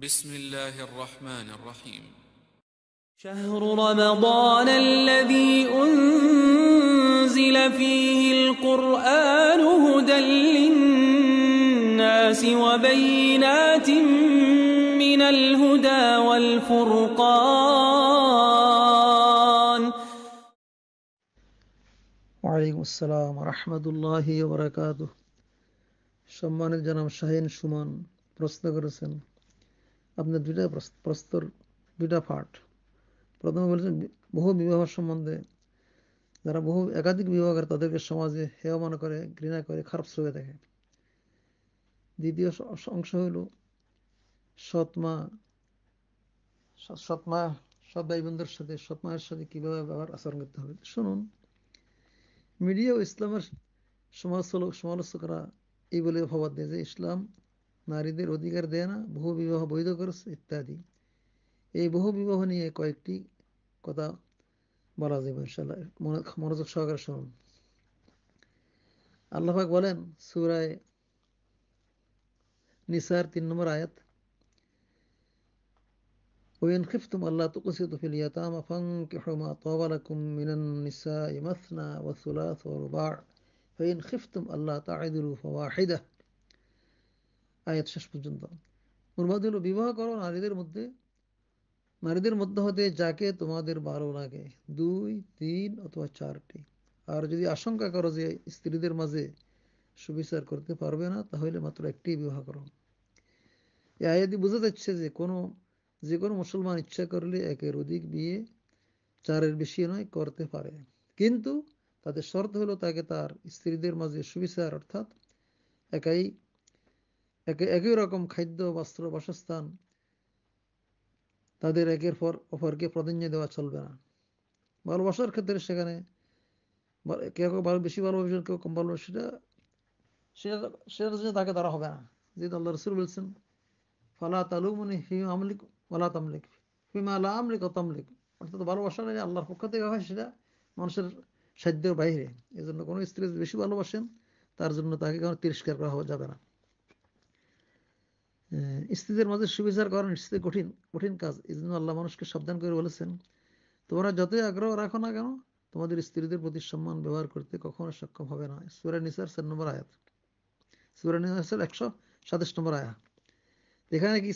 بسم الله الرحمن الرحيم شهر رمضان الذي أنزل فيه القرآن هدى للناس وبينات من الهدى والفرقان وعليكم السلام ورحمة الله وبركاته شمان الجنم شهين شمان برسنا আপনার দুইটা প্রস্তর দুইটা ফাট প্রথমে বলেছেন বহু বিবাহ সম্বন্ধে যারা বহু একাধিক বিবাহ করে তাদেরকে সমাজে হেয় মনে করে ঘৃণা করে খারাপ চোখে দেখে দ্বিতীয় অংশ হইল সৎমা সৎমা সৎ ভাই বন্ধুর সাথে সৎমায়ের সাথে কীভাবে ব্যবহার আচরণ করতে হবে শুনুন মিডিয়া ও ইসলামের সমাজ সমালোচকরা এই বলে অপবাদ দেয় যে ইসলাম নারীদের অধিকার দেয় না বহু বিবাহ বৈধ করছে ইত্যাদি এই বহু বিবাহ নিয়ে কয়েকটি কথা বলা যাবে ইনশাল্লাহ মনোযোগ সহকারে শুনুন আল্লাহাক বলেন সুরায় নিসার তিন নম্বর আয়াত وإن خفتم ألا تقسطوا في اليتامى فانكحوا ما طاب لكم من النساء مثنى وثلاث ورباع فإن خفتم ألا تعدلوا فواحدة আয়াত শেষ পর্যন্ত অনুবাদ হলো বিবাহ করো নারীদের মধ্যে নারীদের মধ্যে হতে যাকে তোমাদের বারো লাগে দুই তিন অথবা চারটি আর যদি আশঙ্কা করো যে স্ত্রীদের মাঝে সুবিচার করতে পারবে না তাহলে মাত্র একটি বিবাহ করো এই আয়াতি বোঝা যাচ্ছে যে কোনো যে কোনো মুসলমান ইচ্ছা করলে একের অধিক বিয়ে চারের বেশি নয় করতে পারে কিন্তু তাদের শর্ত হলো তাকে তার স্ত্রীদের মাঝে সুবিচার অর্থাৎ একাই একে একই রকম খাদ্য বস্ত্র বাসস্থান তাদের একের পর অপরকে প্রাধান্য দেওয়া চলবে না ভালোবাসার ক্ষেত্রে সেখানে কেউ বেশি ভালোবাসেন কেউ কম ভালোবাসে সেটা সেটা সেটার তাকে ধরা হবে না যেহেতু আল্লাহ রসুল বলছেন ফালা তালু মানে হিম আমলিক ওলা তামলিক হিমা আলা আমলিক অতামলিক অর্থাৎ ভালোবাসা নেই মানে আল্লাহর পক্ষ থেকে হয় সেটা মানুষের সাধ্যের বাইরে এজন্য কোনো স্ত্রী বেশি ভালোবাসেন তার জন্য তাকে কোনো তিরস্কার করা যাবে না স্ত্রীদের মাঝে সুবিচার করা স্ত্রী কঠিন কঠিন কাজ এই জন্য আল্লাহ মানুষকে সাবধান করে বলেছেন তোমরা যতই আগ্রহ রাখো না কেন তোমাদের স্ত্রীদের প্রতি সম্মান ব্যবহার করতে কখনো সক্ষম হবে না সুরা নিসার সাত নম্বর আয়াত সুরা নিসার একশো সাতাশ নম্বর আয়াত এখানে কি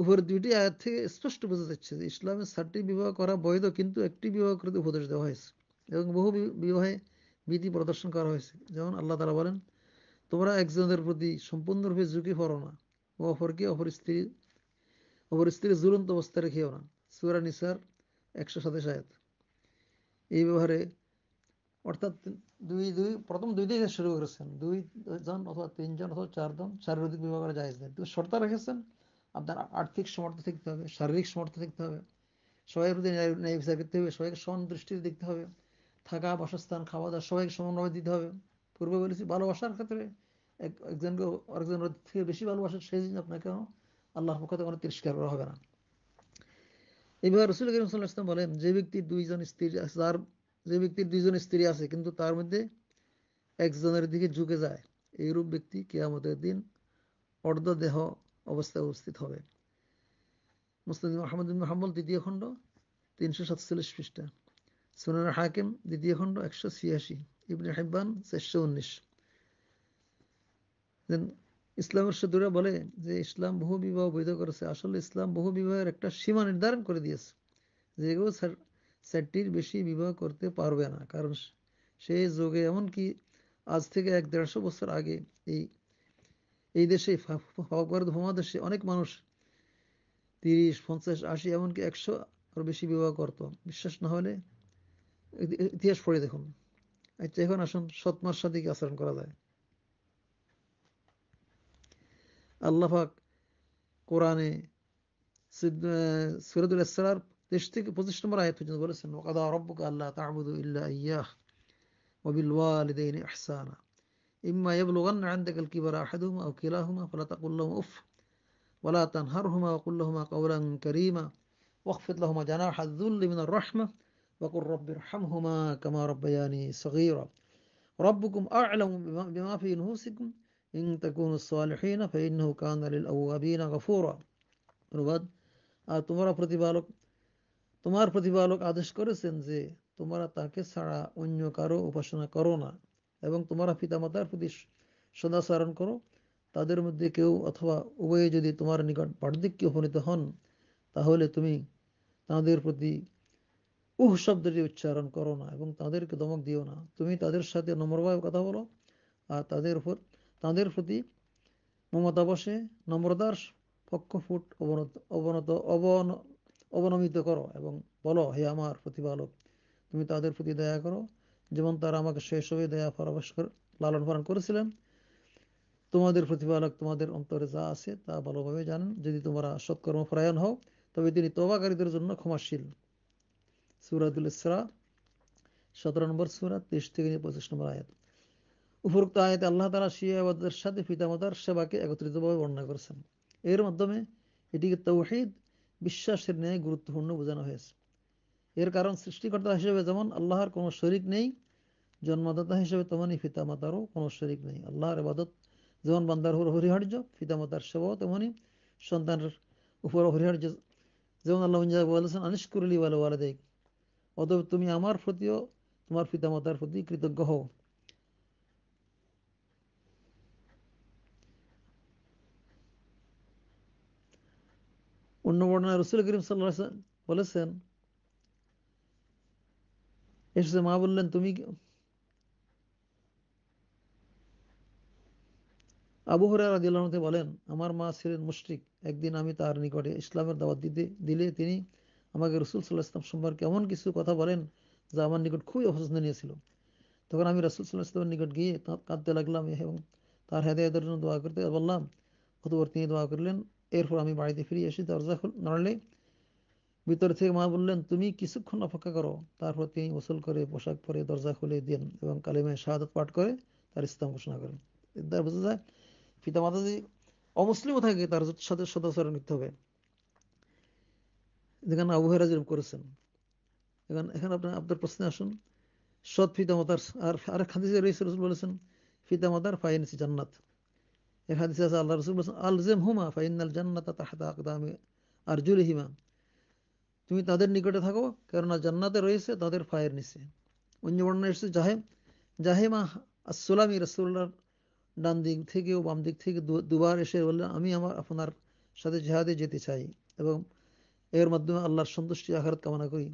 উপর দুইটি আয়াত থেকে স্পষ্ট বোঝা যাচ্ছে যে ইসলামের সাতটি বিবাহ করা বৈধ কিন্তু একটি বিবাহ করতে উপদেশ দেওয়া হয়েছে এবং বহু বিবাহে বিধি প্রদর্শন করা হয়েছে যেমন আল্লাহ তালা বলেন তোমরা একজনের প্রতি সম্পূর্ণরূপে ঝুঁকি পড়ো না ও অপরকে অপর স্ত্রী অপর স্ত্রীর জ্বলন্ত অবস্থা রেখেও না সুরা নিসার একশো সাতাশ আয়াত এই ব্যবহারে অর্থাৎ দুই দুই প্রথম দুই দিন শুরু করেছেন দুই জন অথবা তিনজন অথবা চারজন শারীরিক বিবাহ করা যায় কিন্তু শর্ত রেখেছেন আপনার আর্থিক সমর্থ থাকতে হবে শারীরিক সমর্থ থাকতে হবে সবাইয়ের প্রতি ন্যায় বিচার করতে হবে সবাইকে সমান দৃষ্টিতে দেখতে হবে থাকা বাসস্থান খাওয়া দাওয়া সবাইকে সমানভাবে দিতে হবে পূর্বে বলেছি ভালোবাসার ক্ষেত্রে একজনকে আরেকজনের থেকে বেশি ভালোবাসেন সেই জন্য আপনাকে আল্লাহর পক্ষ থেকে কোনো তিরস্কার করা হবে না এইভাবে রসুল করিম সাল্লাহ ইসলাম বলেন যে ব্যক্তি দুইজন স্ত্রী যার যে ব্যক্তির দুইজন স্ত্রী আছে কিন্তু তার মধ্যে একজনের দিকে ঝুঁকে যায় এইরূপ ব্যক্তি কেয়ামতের দিন অর্ধদেহ অবস্থায় উপস্থিত হবে মুস্তাদিম আহমদ হাম্বল দ্বিতীয় খণ্ড তিনশো সাতচল্লিশ পৃষ্ঠা সুনান হাকিম দ্বিতীয় খণ্ড একশো ছিয়াশি ইবনে হাইবান চারশো উনিশ যে ইসলামের শত্রুরা বলে যে ইসলাম বহু বিবাহ বৈধ করেছে আসলে ইসলাম বহু বিবাহের একটা সীমা নির্ধারণ করে দিয়েছে যে এগুলো চারটির বেশি বিবাহ করতে পারবে না কারণ সে যুগে এমনকি আজ থেকে এক দেড়শো বছর আগে এই এই দেশে ভূমাদেশে অনেক মানুষ তিরিশ পঞ্চাশ আশি এমনকি একশো আর বেশি বিবাহ করত বিশ্বাস না হলে ইতিহাস পড়ে দেখুন আচ্ছা এখন আসুন সৎমার সাথে আচরণ করা যায় আল্লাহাক কোরআনে সিরাদুল ইসরার তেইশ থেকে পঁচিশ নম্বর আয়াত পর্যন্ত বলেছেন ওকাদা রব্বুক আল্লাহ তাবুদু ইল্লা ইয়াহ ওবিল ওয়ালিদাইনি ইহসানা ইম্মা ইয়াবলুগান্না আনদাকাল কিবারা আহাদুহুমা আও কিলাহুমা ফালা তাকুল লাহুমা উফ ওয়ালা তানহারহুমা ওয়াকুল লাহুমা কাওলান কারীমা واخفض لهما جناح الذل من الرحمة وقل رب ارحمهما كما ربياني صغيرا ربكم أعلم بما في نفوسكم إن تكونوا الصالحين فإنه كان للأوابين আর তোমরা প্রতিপালক তোমার প্রতিপালক আদেশ করেছেন যে তোমরা তাকে ছাড়া অন্য কারো উপাসনা করো না এবং তোমরা পিতামাতার প্রতি সদাচরণ করো তাদের মধ্যে কেউ অথবা উভয়ে যদি তোমার নিকট বার্ধক্যে উপনীত হন তাহলে তুমি তাদের প্রতি উহ শব্দটি উচ্চারণ করো না এবং তাদেরকে দমক দিও না তুমি তাদের সাথে নম্রভাবে কথা বলো আর তাদের উপর তাদের প্রতি মমতা বসে নম্রতার পক্ষফুট অবনত অবনত অবন অবনমিত করো এবং বলো হে আমার প্রতিপালক তুমি তাদের প্রতি দয়া করো যেমন তারা আমাকে শেষ হয়ে দয়া পরামর্শ লালন পালন করেছিলেন তোমাদের প্রতিপালক তোমাদের অন্তরে যা আছে তা ভালোভাবে জানেন যদি তোমরা সৎকর্ম পরায়ণ হও তবে তিনি তবাকারীদের জন্য ক্ষমাশীল সুরাদুল ইসরা সতেরো নম্বর সুরা তেইশ থেকে পঁচিশ নম্বর আয়াত উপরোক্ত আয়তে আল্লাহ তালা শিয়াবাদের সাথে পিতামাতার সেবাকে একত্রিতভাবে বর্ণনা করেছেন এর মাধ্যমে এটিকে তৌহিদ বিশ্বাসের ন্যায় গুরুত্বপূর্ণ বোঝানো হয়েছে এর কারণ সৃষ্টিকর্তা হিসেবে যেমন আল্লাহর কোনো শরিক নেই জন্মদাতা হিসেবে তেমনই পিতামাতারও কোনো শরিক নেই আল্লাহর এবাদত যেমন বান্দার হল অপরিহার্য পিতামাতার সেবাও তেমনই সন্তানের উপর হরিহার্য যেমন আল্লাহ বলেছেন আনিস করলি ওয়ালা ওয়ালা দেখ অতএব তুমি আমার প্রতিও তোমার পিতামাতার প্রতি কৃতজ্ঞ হও অন্য বর্ণনা রসুল করিম সাল্লাহ বলেছেন এসে মা বললেন তুমি আবু হরার দিল্লাহতে বলেন আমার মা ছিলেন মুশ্রিক একদিন আমি তার নিকটে ইসলামের দাবাত দিতে দিলে তিনি আমাকে রসুল সাল্লাহ ইসলাম সম্পর্কে এমন কিছু কথা বলেন যা আমার নিকট খুবই অপছন্দ নিয়েছিল তখন আমি রসুল সাল্লাহ ইসলামের নিকট গিয়ে কাঁদতে লাগলাম এবং তার হেদায়তের জন্য দোয়া করতে বললাম অতপর তিনি দোয়া করলেন এরপর আমি বাড়িতে ফিরে এসে দরজা নড়লে ভিতর থেকে মা বললেন তুমি কিছুক্ষণ অপেক্ষা করো তারপর তিনি গোসল করে পোশাক পরে দরজা খুলে দেন এবং কালিমায় শাহাদত পাঠ করে তার ইসলাম ঘোষণা করেন এর বোঝা যায় পিতা মাতা যদি অমুসলিমও থাকে তার সাথে সদাচরণ নিতে হবে যেখানে আবহাওয়া যেরকম করেছেন এখন এখানে আপনার আপনার প্রশ্নে আসুন সৎ পিতা মাতার আর আরেক হাদিসে রয়েছে রসুল বলেছেন পিতা পিতামাতার ফাইনেছি জান্নাত এক হাদিস আছে আল্লাহ রসুল বলছেন আলজেম হুমা ফাইনাল জান্নাত তাহাতা আকদামি আরজুল হিমা তুমি তাদের নিকটে থাকো কেননা জান্নাতে রয়েছে তাদের ফায়ের নিচে অন্য বর্ণনা এসেছে জাহেম জাহেমা আসসালামী রসুল্লাহর ডান দিক থেকে ও বাম দিক থেকে দুবার এসে বললেন আমি আমার আপনার সাথে জেহাদে যেতে চাই এবং এর মাধ্যমে আল্লাহর সন্তুষ্টি আঘাত কামনা করি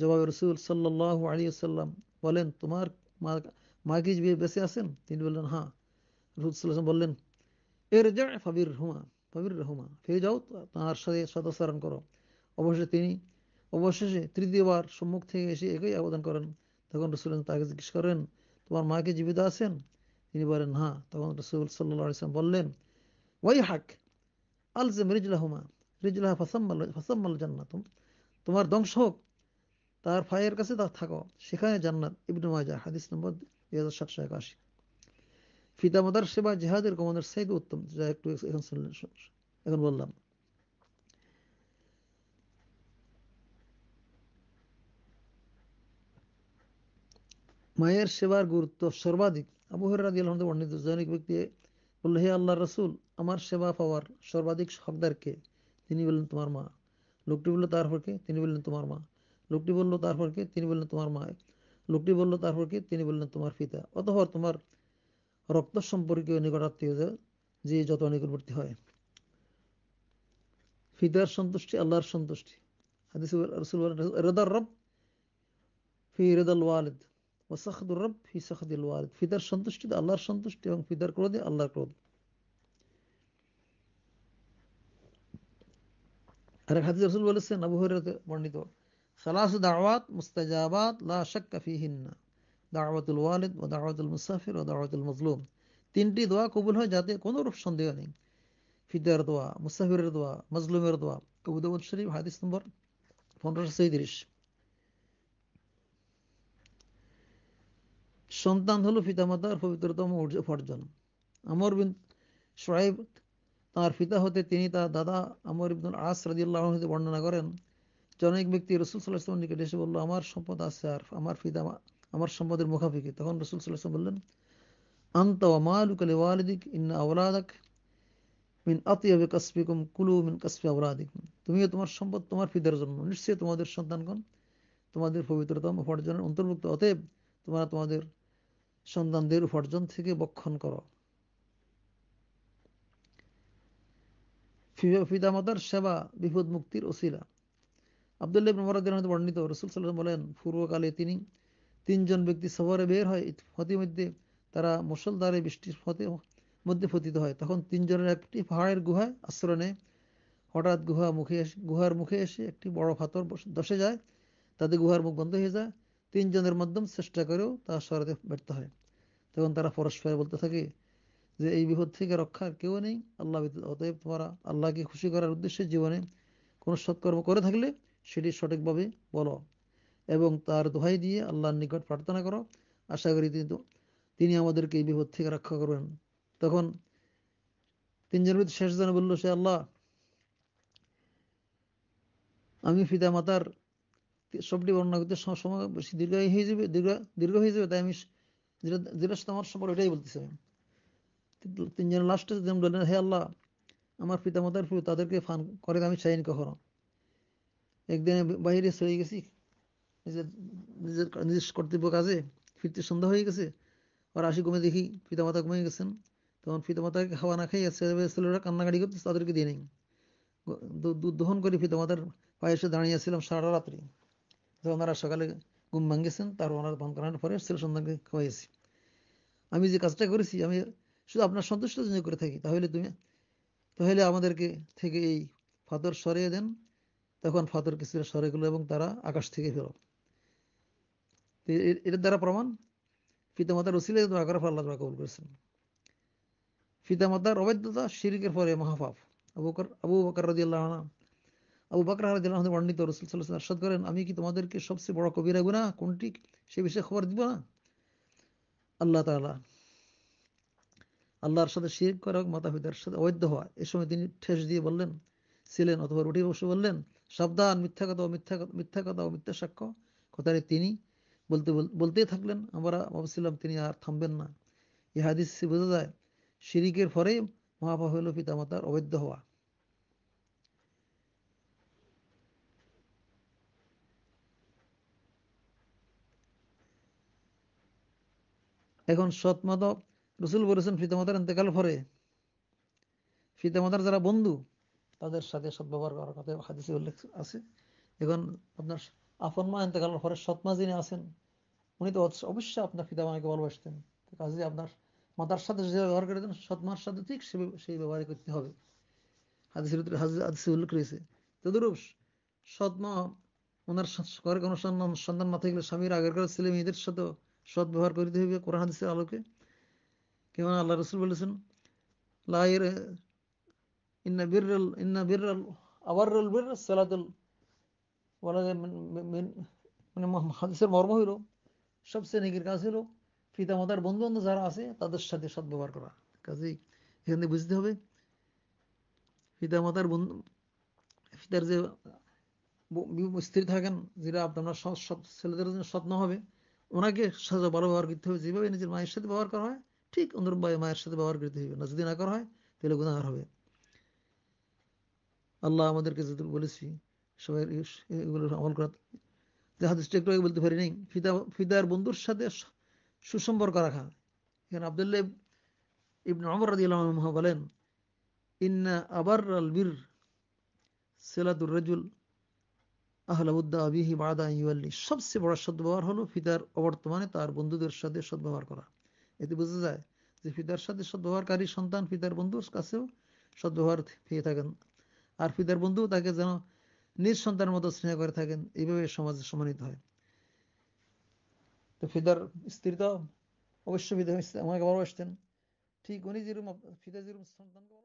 জবাবে রসুল সাল্লাহ আলী সাল্লাম বলেন তোমার মা মাকে বেঁচে আছেন তিনি বললেন হ্যাঁ রসুল বললেন তিনি অবশেষে তৃতীয়বার সম্মুখ থেকে এসে একই আবেদন করেন তখন রসুল তাকে জিজ্ঞেস করেন তোমার মাকে জীবিত আছেন তিনি বলেন তখন রসুল বললেন ওয়াই হাক তোমার ধ্বংস হোক তার ফায়ের কাছে তা থাকো সেখানে জান্নাত ইবনু মাজা হাদিস নম্বর দুই হাজার সাতশো একাশি পিতামাতার সেবা জেহাদের কমানোর সাইড উত্তম যা একটু এখন শুনলেন এখন বললাম মায়ের সেবার গুরুত্ব সর্বাধিক আবু হরাদি আলহামদ বর্ণিত জৈনিক ব্যক্তি বলল হে আল্লাহ রসুল আমার সেবা পাওয়ার সর্বাধিক হকদার কে তিনি বললেন তোমার মা লোকটি বললো তারপর কে তিনি বললেন তোমার মা লোকটি বললো তারপর কে তিনি বললেন তোমার মা লোকটি বললো তারপর কে তিনি বললেন তোমার পিতা অতঃপর তোমার রক্ত সম্পর্কীয় নিকটাত্মীয়দের যে যত নিকটবর্তী হয় ফিদার সন্তুষ্টি আল্লাহর সন্তুষ্টি সন্তুষ্টি আল্লাহর সন্তুষ্টি এবং ফিদার ক্রোধে আল্লাহর ক্রোধ আর হাদিস রসুল বলেছেন আবু বর্ণিত সালাসু দাওয়াত মুস্তাজাবাদ লা শাক্কা ফিহিন্না দাওয়াতুল ওয়ালিদ ও দাওয়াতুল মুসাফির ও দাওয়াতুল মজলুম তিনটি দোয়া কবুল হয় যাতে কোনো রূপ সন্দেহ নেই ফিদার দোয়া মুসাফিরের দোয়া মজলুমের দোয়া কবুদাবুদ শরীফ হাদিস নম্বর পনেরোশো সৈত্রিশ সন্তান হলো পিতামাতার পবিত্রতম উপার্জন আমর বিন সোহেব তার পিতা হতে তিনি তার দাদা আমর ইবনুল আস রাজিউল্লাহ হতে বর্ণনা করেন জনক ব্যক্তি রসুল সাল্লাহ নিকট এসে বলল আমার সম্পদ আছে আর আমার পিতা আমার সম্পদের মুখাফিকি তখন রসুল সাল্লাম বললেন ওয়ালিদিক আওলাদাক মিন কুলু মিন আওলাদিক তুমিও তোমার সম্পদ তোমার পিতার জন্য নিশ্চয়ই তোমাদের সন্তানগণ তোমাদের পবিত্রতম উপার্জনের অন্তর্ভুক্ত অতএব তোমরা তোমাদের সন্তানদের উপার্জন থেকে বক্ষণ করো পিতামাতার সেবা বিপদ মুক্তির ওসিলা মধ্যে বর্ণিত রসুল সাল্লাম বলেন পূর্বকালে তিনি তিনজন ব্যক্তি সফরে বের হয় মধ্যে তারা মুসলধারে বৃষ্টির ফতে মধ্যে পতিত হয় তখন তিনজনের একটি পাহাড়ের গুহায় আশ্রয় নেয় হঠাৎ গুহা মুখে গুহার মুখে এসে একটি বড় ফাতর দশে যায় তাদের গুহার মুখ বন্ধ হয়ে যায় তিনজনের মাধ্যম চেষ্টা করেও তা সরাতে ব্যর্থ হয় তখন তারা পরস্পরে বলতে থাকে যে এই বিপদ থেকে রক্ষার কেউ নেই আল্লাহ অতএব তোমরা আল্লাহকে খুশি করার উদ্দেশ্যে জীবনে কোনো সৎকর্ম করে থাকলে সেটি সঠিকভাবে বলো এবং তার দোহাই দিয়ে আল্লাহর নিকট প্রার্থনা করো আশা করি তিনি আমাদেরকে এই বিপদ থেকে রক্ষা করবেন তখন তিনজন শেষ জনে বলল সে আল্লাহ আমি পিতা মাতার সবটি বর্ণনা করতে সময় বেশি দীর্ঘ হয়ে যাবে দীর্ঘ দীর্ঘ হয়ে যাবে তাই আমি যেটা যেটা আমার সম্পর্ক এটাই বলতেছি আমি তিনজন লাস্টে যেমন বললেন হে আল্লাহ আমার পিতা মাতার তাদেরকে ফান করে আমি চাইনি কখনো একদিন বাইরে চলে গেছি নিজের নিজের নিজের কর্তব্য কাজে ফিরতে সন্ধ্যা হয়ে গেছে আর আসি ঘুমে দেখি পিতামাতা ঘুমিয়ে গেছেন তখন পিতামাতাকে খাওয়া না খাইয়ে ছেলেরা কান্নাকাটি করতে তাদেরকে দিয়ে নেই দুধ দহন করে পিতামাতার পায়ে এসে দাঁড়িয়েছিলাম সারা রাত্রি যখন ওনারা সকালে ঘুম ভাঙ্গেছেন তার ওনার দহন করানোর পরে ছেলে সন্তানকে খাওয়াইছি আমি যে কাজটা করেছি আমি শুধু আপনার সন্তুষ্ট জন্য করে থাকি তাহলে তুমি তাহলে আমাদেরকে থেকে এই ফাতর সরিয়ে দেন তখন ফাতর কিছুটা সরে গেল এবং তারা আকাশ থেকে ফেরো এটার দ্বারা প্রমাণ পিতামাতার রসিলে দোয়া করার ফল আল্লাহ দোয়া কবুল করেছেন পিতামাতার অবৈধতা শিরিকের পরে মহাপাপ আবু বকর আবু বকর রাজি আবু বকর রাজি আল্লাহ বর্ণিত রাসূল সাল্লাল্লাহু আলাইহি করেন আমি কি তোমাদেরকে সবচেয়ে বড় কবিরা গুনাহ কোনটি সে বিষয়ে খবর দিব না আল্লাহ তালা আল্লাহর সাথে শির করা মাতা পিতার সাথে অবৈধ হওয়া এ সময় তিনি ঠেস দিয়ে বললেন ছিলেন অথবা রুটি বসে বললেন সাবধান মিথ্যা কথা মিথ্যা মিথ্যা কথা ও মিথ্যা সাক্ষ্য কথাটি তিনি বলতে বলতেই থাকলেন আমরা ভাবছিলাম তিনি আর থামবেন না এ হাদিস বোঝা যায় শিরিকের পরে মহাপা হইল মাতার অবৈধ হওয়া এখন সৎ মাদক রসুল বলেছেন পিতামাতার ইন্তেকাল পরে পিতামাতার যারা বন্ধু তাদের সাথে সদ্ব্যবহার করার কথা হাদিসে উল্লেখ আছে এখন আপনার আপন মা এতেকালের ঘরের সৎমা যিনি আছেন উনি তো অবশ্যই আপনার পিতা মাকে ভালোবাসতেন কাজে আপনার মাতার সাথে যে ব্যবহার করেছেন সৎমার সাথে ঠিক সেই ব্যবহার করতে হবে হাদিসের উল্লেখ রয়েছে তদরূপ সৎমা ওনার ঘরে কোনো সন্ধান সন্ধান না থাকলে স্বামীর আগেরকার ছেলে মেয়েদের সাথে সৎ ব্যবহার করিতে হবে কোরআন হাদিসের আলোকে কেমন আল্লাহ রসুল বলেছেন লাইর ইন্না বিরাল ইন্না বিরাল আবার বিরাল সালাতুল বলা মানে হাদিসের মর্ম হইল সবচেয়ে নেকির কাজ হলো পিতামাতার বন্ধু বান্ধব যারা আছে তাদের সাথে সদ ব্যবহার করা কাজে এখানে বুঝতে হবে পিতামাতার বন্ধু পিতার যে স্ত্রী থাকেন যেটা আপনার ছেলেদের জন্য সৎ না হবে ওনাকে সাজা ভালো ব্যবহার করতে হবে যেভাবে নিজের মায়ের সাথে ব্যবহার করা হয় ঠিক অন্যরম মায়ের সাথে ব্যবহার করতে হবে না যদি না করা হয় তাহলে গুণাহার হবে আল্লাহ আমাদেরকে যদি বলেছি সবাই এগুলো আমল করা যে হাদিসটা একটু বলতে পারি নাই ফিদা ফিদার বন্ধুর সাথে সুসম্পর্ক রাখা এখানে আবদুল্লাহ অমর রাজি আল্লাহ বলেন ইন্না আবার আল বীর আবিহি মাদা সবচেয়ে বড় সদ্ব্যবহার হলো ফিদার অবর্তমানে তার বন্ধুদের সাথে সদ্ব্যবহার করা এতে বোঝা যায় যে ফিদার সাথে সদ্ব্যবহারকারী সন্তান ফিদার বন্ধুর কাছেও সদ্ব্যবহার পেয়ে থাকেন আর ফিদার বন্ধু তাকে যেন নিজ সন্তানের মতো স্নেহ করে থাকেন এইভাবে সমাজে সম্মানিত হয় তো ফিদার স্ত্রী তো অবশ্য ফিদা আমাকে ভালোবাসতেন ঠিক উনি যেরকম ফিদা যেরকম সন্তান